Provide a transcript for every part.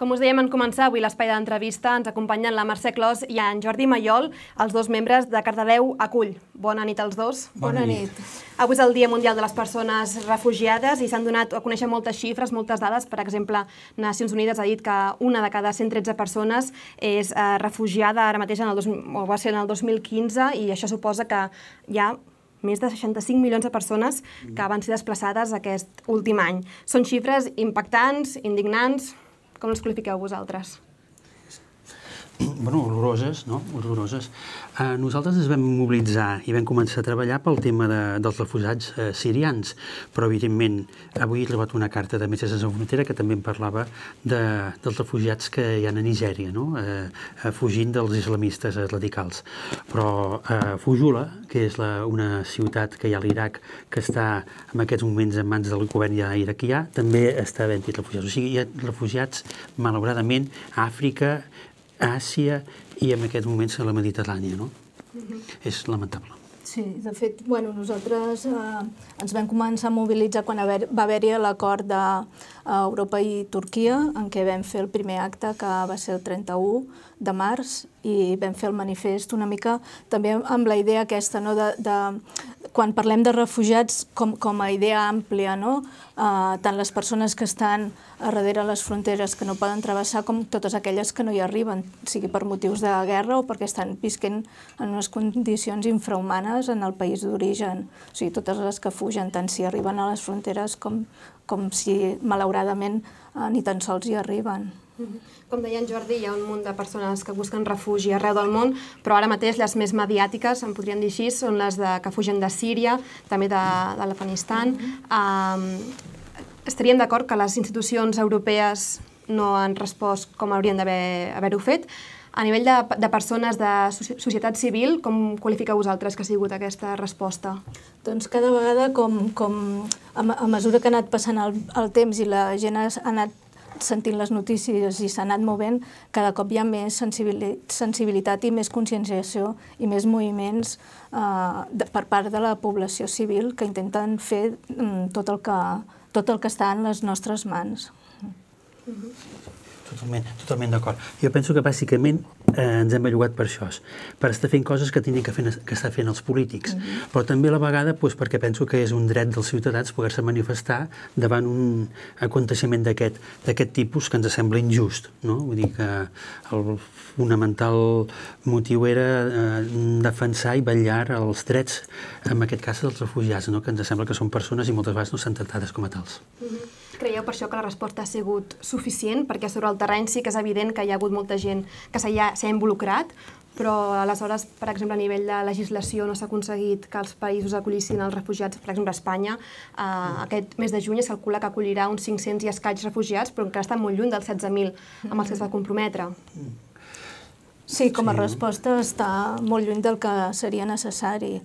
Com us dèiem en començar, avui l'espai d'entrevista ens acompanyen la Mercè Clos i en Jordi Maiol, els dos membres de Cardedeu Acull. Bona nit als dos. Bona, Bona nit. nit. Avui és el Dia Mundial de les Persones Refugiades i s'han donat a conèixer moltes xifres, moltes dades. Per exemple, Nacions Unides ha dit que una de cada 113 persones és eh, refugiada ara mateix, en el dos, o va ser en el 2015, i això suposa que hi ha més de 65 milions de persones que mm. van ser desplaçades aquest últim any. Són xifres impactants, indignants, com els qualifiqueu vosaltres? bueno, horroroses, no? Horroroses. Eh, nosaltres ens vam mobilitzar i vam començar a treballar pel tema de, dels refusats eh, sirians, però evidentment avui he trobat una carta de Metges Sense Frontera que també em parlava de, dels refugiats que hi ha a Nigèria, no? Eh, eh, fugint dels islamistes radicals. Però eh, Fujula, que és la, una ciutat que hi ha a l'Iraq que està en aquests moments en mans del govern ja iraquià, també està havent refugiats. O sigui, hi ha refugiats, malauradament, a Àfrica, a Àsia i en aquest moment a la Mediterrània, no? Mm -hmm. És lamentable. Sí, de fet, bueno, nosaltres eh, ens vam començar a mobilitzar quan haver, va haver-hi l'acord d'Europa eh, i Turquia, en què vam fer el primer acte, que va ser el 31 de març, i vam fer el manifest una mica també amb la idea aquesta no, de, de quan parlem de refugiats com, com a idea àmplia, no? uh, tant les persones que estan a darrere les fronteres que no poden travessar com totes aquelles que no hi arriben, sigui per motius de guerra o perquè estan visquent en unes condicions infrahumanes en el país d'origen. O sigui, totes les que fugen, tant si arriben a les fronteres com, com si, malauradament, uh, ni tan sols hi arriben. Com deia en Jordi, hi ha un munt de persones que busquen refugi arreu del món, però ara mateix les més mediàtiques, en podríem dir així, són les de, que fugen de Síria, també de, de l'Afganistan. Um, estaríem d'acord que les institucions europees no han respost com haurien d'haver-ho haver fet. A nivell de, de persones de societat civil, com qualifica vosaltres que ha sigut aquesta resposta? Doncs cada vegada, com, com a, a mesura que ha anat passant el, el temps i la gent ha anat sentint les notícies i s'ha anat movent, cada cop hi ha més sensibilitat i més conscienciació i més moviments eh, de, per part de la població civil que intenten fer mm, tot el que, tot el que està en les nostres mans. Mm -hmm. Totalment, totalment d'acord. Jo penso que bàsicament eh, ens hem allogat per això, per estar fent coses que tindrien que, fer, que estar fent els polítics, mm -hmm. però també a la vegada doncs, perquè penso que és un dret dels ciutadans poder-se manifestar davant un aconteixement d'aquest tipus que ens sembla injust. No? Vull dir que el fonamental motiu era eh, defensar i vetllar els drets, en aquest cas dels refugiats, no? que ens sembla que són persones i moltes vegades no s'han tractades com a tals. Mm -hmm creieu per això que la resposta ha sigut suficient? Perquè sobre el terreny sí que és evident que hi ha hagut molta gent que s'ha involucrat, però aleshores, per exemple, a nivell de legislació no s'ha aconseguit que els països acollissin els refugiats, per exemple, a Espanya. Eh, aquest mes de juny es calcula que acollirà uns 500 i escaig refugiats, però encara està molt lluny dels 16.000 amb els que es va comprometre. Mm. Sí, com a sí. resposta està molt lluny del que seria necessari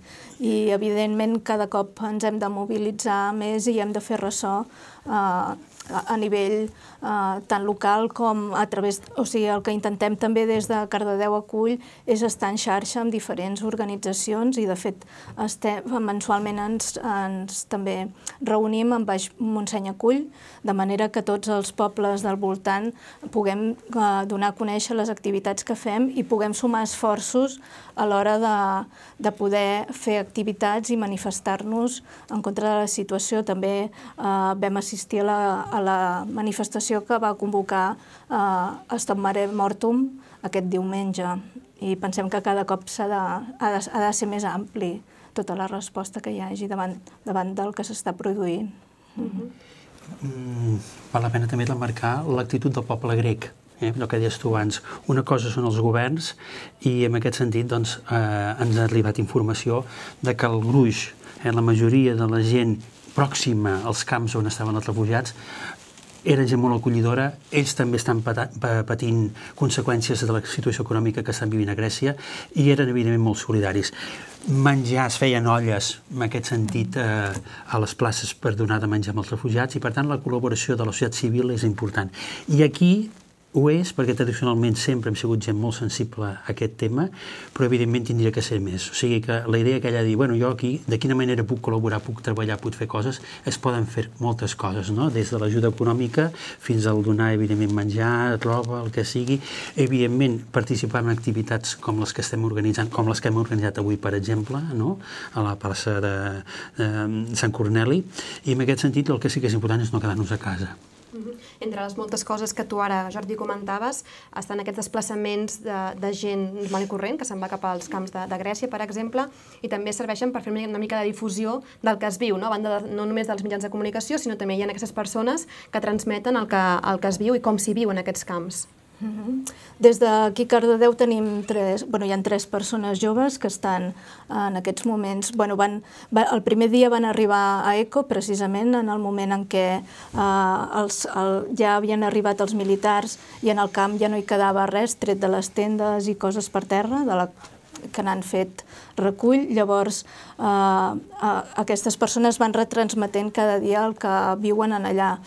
i evidentment cada cop ens hem de mobilitzar més i hem de fer ressò eh, a nivell eh, tant local com a través... O sigui, el que intentem també des de Cardedeu Acull és estar en xarxa amb diferents organitzacions i, de fet, estem, mensualment ens, ens també reunim amb Baix Montseny Acull, de manera que tots els pobles del voltant puguem eh, donar a conèixer les activitats que fem i puguem sumar esforços a l'hora de, de poder fer activitats i manifestar-nos en contra de la situació. També eh, vam assistir a la, a la manifestació que va convocar eh, Stop Mare Mortum aquest diumenge. I pensem que cada cop ha de, ha, de, ha de ser més ampli tota la resposta que hi hagi davant, davant del que s'està produint. Mm -hmm. mm, val la pena també de marcar l'actitud del poble grec, eh? allò que deies tu abans. Una cosa són els governs i en aquest sentit doncs, eh, ens ha arribat informació de que el gruix, eh, la majoria de la gent pròxima als camps on estaven refugiats, era gent molt acollidora, ells també estan patint conseqüències de la situació econòmica que estan vivint a Grècia i eren, evidentment, molt solidaris. Menjar, es feien olles, en aquest sentit, eh, a les places per donar de menjar als refugiats i, per tant, la col·laboració de la societat civil és important. I aquí ho és perquè tradicionalment sempre hem sigut gent molt sensible a aquest tema, però evidentment tindria que ser més. O sigui que la idea que ella diu, bueno, jo aquí, de quina manera puc col·laborar, puc treballar, puc fer coses, es poden fer moltes coses, no? Des de l'ajuda econòmica fins al donar, evidentment, menjar, roba, el que sigui. Evidentment, participar en activitats com les que estem organitzant, com les que hem organitzat avui, per exemple, no? A la plaça de, de Sant Corneli. I en aquest sentit, el que sí que és important és no quedar-nos a casa. Entre les moltes coses que tu ara, Jordi, comentaves, estan aquests desplaçaments de, de gent normal i corrent que se'n va cap als camps de, de Grècia, per exemple, i també serveixen per fer una mica de difusió del que es viu, no? a banda de, no només dels mitjans de comunicació, sinó també hi ha aquestes persones que transmeten el que, el que es viu i com s'hi viu en aquests camps. Mhm. Des d'aquí Cardedeu tenim tres, bueno, hi ha tres persones joves que estan en aquests moments, bueno, van, va, el primer dia van arribar a ECO precisament en el moment en què eh, els, el, ja havien arribat els militars i en el camp ja no hi quedava res, tret de les tendes i coses per terra, de la, que n'han fet recull. Llavors, eh, eh, aquestes persones van retransmetent cada dia el que viuen en allà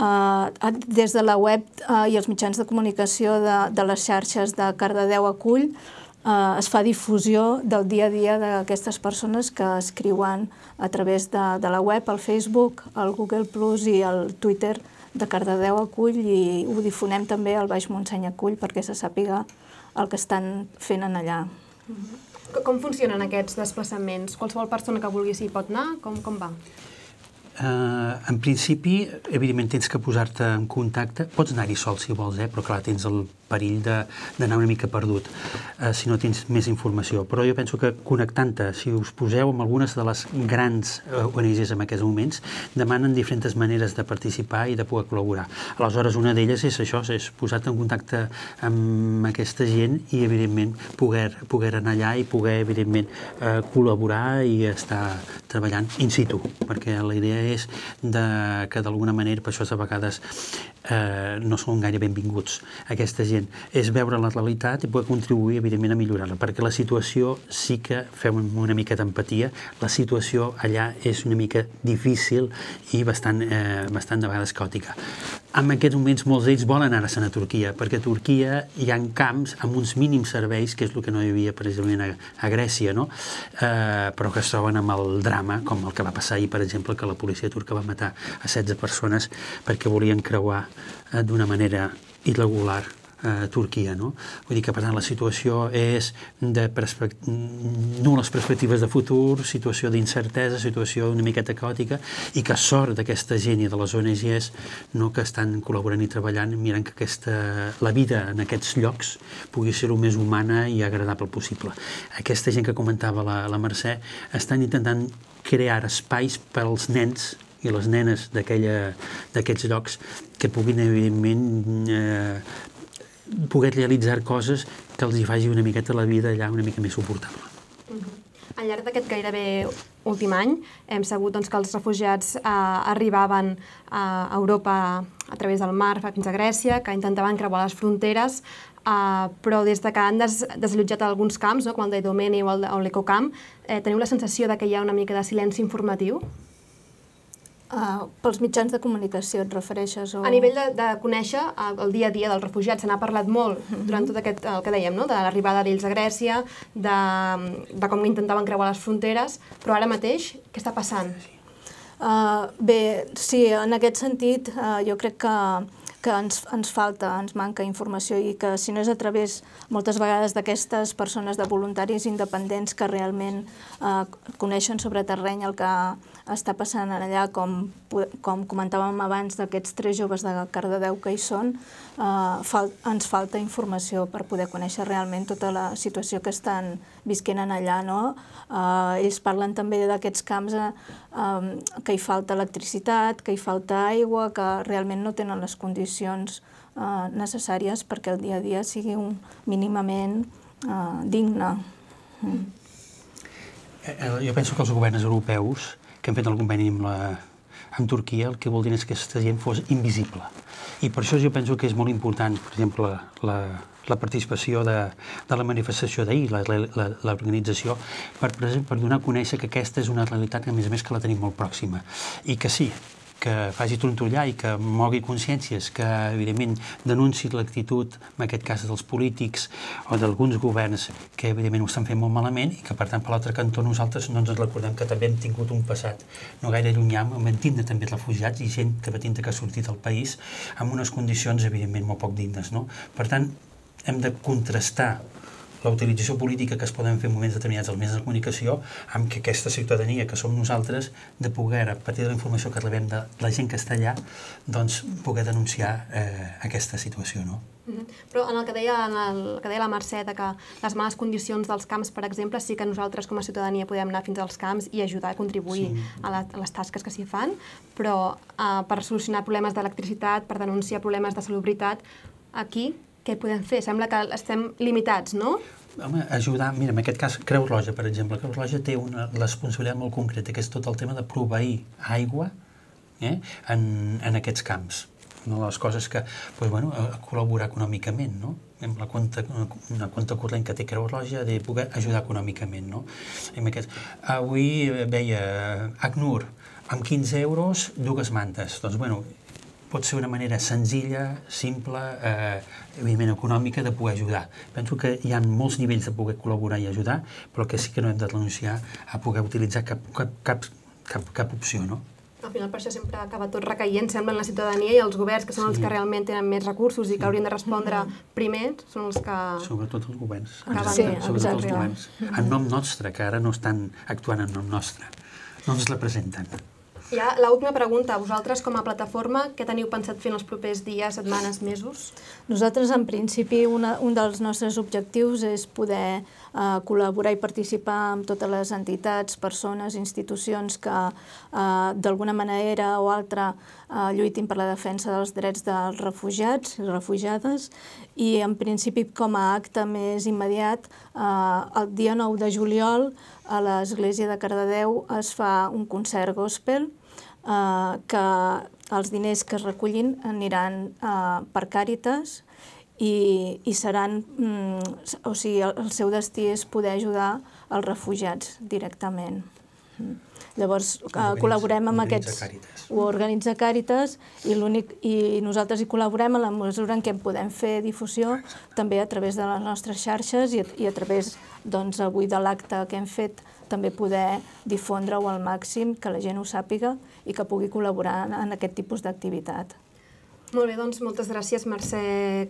eh, des de la web eh, i els mitjans de comunicació de, de les xarxes de Cardedeu Acull eh, es fa difusió del dia a dia d'aquestes persones que escriuen a través de, de la web, el Facebook, el Google Plus i el Twitter de Cardedeu Acull i ho difonem també al Baix Montseny Acull perquè se sàpiga el que estan fent en allà. Mm -hmm. Com funcionen aquests desplaçaments? Qualsevol persona que vulgui s'hi pot anar? Com, com va? eh, en principi, evidentment, tens que posar-te en contacte. Pots anar-hi sol, si vols, eh? però clar, tens el perill d'anar una mica perdut eh, si no tens més informació. Però jo penso que connectant-te, si us poseu amb algunes de les grans eh, ONGs en aquests moments, demanen diferents maneres de participar i de poder col·laborar. Aleshores, una d'elles és això, és posar en contacte amb aquesta gent i, evidentment, poder, poder anar allà i poder, evidentment, eh, col·laborar i estar treballant in situ, perquè la idea és de, que, d'alguna manera, per això a vegades eh, no són gaire benvinguts aquesta gent evident, és veure la realitat i poder contribuir, evidentment, a millorar-la, perquè la situació sí que fem una mica d'empatia, la situació allà és una mica difícil i bastant, eh, bastant de vegades caòtica. En aquests moments molts d'ells volen anar-se'n a Turquia, perquè a Turquia hi ha camps amb uns mínims serveis, que és el que no hi havia, per exemple, a, a Grècia, no? Eh, però que es troben amb el drama, com el que va passar ahir, per exemple, que la policia turca va matar a 16 persones perquè volien creuar eh, d'una manera irregular a Turquia. No? Vull dir que, per tant, la situació és de perspect... nules perspectives de futur, situació d'incertesa, situació una miqueta caòtica, i que sort d'aquesta gent i de les ONGs no, que estan col·laborant i treballant mirant que aquesta, la vida en aquests llocs pugui ser el més humana i agradable possible. Aquesta gent que comentava la, la Mercè estan intentant crear espais per als nens i les nenes d'aquests llocs que puguin, evidentment, eh, poder realitzar coses que els hi faci una miqueta la vida allà una mica més suportable. Mm -hmm. Al llarg d'aquest gairebé últim any hem sabut doncs, que els refugiats eh, arribaven a Europa a través del mar fins a Grècia, que intentaven creuar les fronteres, eh, però des de que han des desallotjat alguns camps, no, com el de Domeni o l'Ecocamp, eh, teniu la sensació de que hi ha una mica de silenci informatiu? Uh, pels mitjans de comunicació et refereixes? O... A nivell de, de conèixer eh, el dia a dia dels refugiats, se n'ha parlat molt mm -hmm. durant tot aquest, el que dèiem, no? de l'arribada d'ells a Grècia, de, de com intentaven creuar les fronteres, però ara mateix, què està passant? Uh, bé, sí, en aquest sentit, uh, jo crec que que ens, ens falta, ens manca informació i que si no és a través moltes vegades d'aquestes persones de voluntaris independents que realment eh, coneixen sobre terreny el que està passant allà, com, com comentàvem abans d'aquests tres joves de Cardedeu que hi són, eh, fal, ens falta informació per poder conèixer realment tota la situació que estan visquent allà. No? Eh, ells parlen també d'aquests camps eh, que hi falta electricitat, que hi falta aigua, que realment no tenen les condicions condicions eh, necessàries perquè el dia a dia sigui un, mínimament eh, digne. Mm. Eh, eh, jo penso que els governs europeus que han fet el conveni amb, la, amb Turquia el que vol dir és que aquesta gent fos invisible. I per això jo penso que és molt important, per exemple, la, la participació de, de la manifestació d'ahir, l'organització, per, per donar a conèixer que aquesta és una realitat que, a més a més, que la tenim molt pròxima. I que sí, que faci trontollar i que mogui consciències, que, evidentment, denunci l'actitud, en aquest cas, dels polítics o d'alguns governs que, evidentment, ho estan fent molt malament i que, per tant, per l'altre cantó, nosaltres no ens recordem que també hem tingut un passat no gaire llunyà, amb vam tindre també refugiats i gent que va tindre que ha sortit del país amb unes condicions, evidentment, molt poc dignes. No? Per tant, hem de contrastar la utilització política que es poden fer en moments determinats als mitjans de comunicació amb que aquesta ciutadania que som nosaltres de poder, a partir de la informació que rebem de la gent que està allà, doncs poder denunciar eh, aquesta situació, no? Mhm. Però en el, que deia, en el que deia la Mercè, de que les males condicions dels camps, per exemple, sí que nosaltres com a ciutadania podem anar fins als camps i ajudar a contribuir sí. a, la, a les tasques que s'hi fan, però eh, per solucionar problemes d'electricitat, per denunciar problemes de salubritat, aquí què podem fer? Sembla que estem limitats, no? Home, ajudar, mira, en aquest cas Creu Roja, per exemple, Creu Roja té una responsabilitat molt concreta, que és tot el tema de proveir aigua eh, en, en aquests camps. Una de les coses que, doncs, bueno, col·laborar econòmicament, no? amb la compte, una compte corrent que té Creu Roja de poder ajudar econòmicament. No? En aquest, avui eh, veia ACNUR, amb 15 euros, dues mantes. Doncs, bueno, pot ser una manera senzilla, simple, eh, evidentment econòmica, de poder ajudar. Penso que hi ha molts nivells de poder col·laborar i ajudar, però que sí que no hem de renunciar a poder utilitzar cap, cap, cap, cap, cap opció, no? Al final per això sempre acaba tot recaient, sembla, en la ciutadania i els governs, que són sí. els que realment tenen més recursos i que haurien de respondre primer, són els que... Sobretot els governs. Acaben, sí, sobretot exacte. els governs. En nom nostre, que ara no estan actuant en nom nostre. No ens la presenten. Ja, l'última pregunta. Vosaltres, com a plataforma, què teniu pensat fer en els propers dies, setmanes, mesos? Nosaltres, en principi, una, un dels nostres objectius és poder eh, col·laborar i participar amb totes les entitats, persones, institucions que eh, d'alguna manera o altra eh, lluitin per la defensa dels drets dels refugiats i refugiades i, en principi, com a acte més immediat, eh, el dia 9 de juliol a l'Església de Cardedeu es fa un concert gospel Eh, que els diners que es recullin aniran eh, per càritas i, i seran, mm, o sigui, el, el seu destí és poder ajudar els refugiats directament. Llavors uh, col·laborem amb aquests... Càritas. Ho organitza Càritas i, i nosaltres hi col·laborem a la mesura en què podem fer difusió Exacte. també a través de les nostres xarxes i a, i a través doncs, avui de l'acte que hem fet també poder difondre-ho al màxim, que la gent ho sàpiga i que pugui col·laborar en, en aquest tipus d'activitat. Molt bé, doncs moltes gràcies Mercè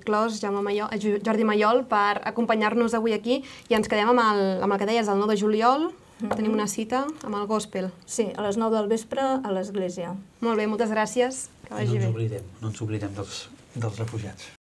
Clos, Jaume Maiol, eh, Jordi Maiol per acompanyar-nos avui aquí i ens quedem amb el, amb el que deies, el 9 de juliol, -hmm. Tenim una cita amb el gospel. Sí, a les 9 del vespre a l'església. Molt bé, moltes gràcies. Que vagi no ens bé. oblidem, no ens oblidem dels, dels refugiats.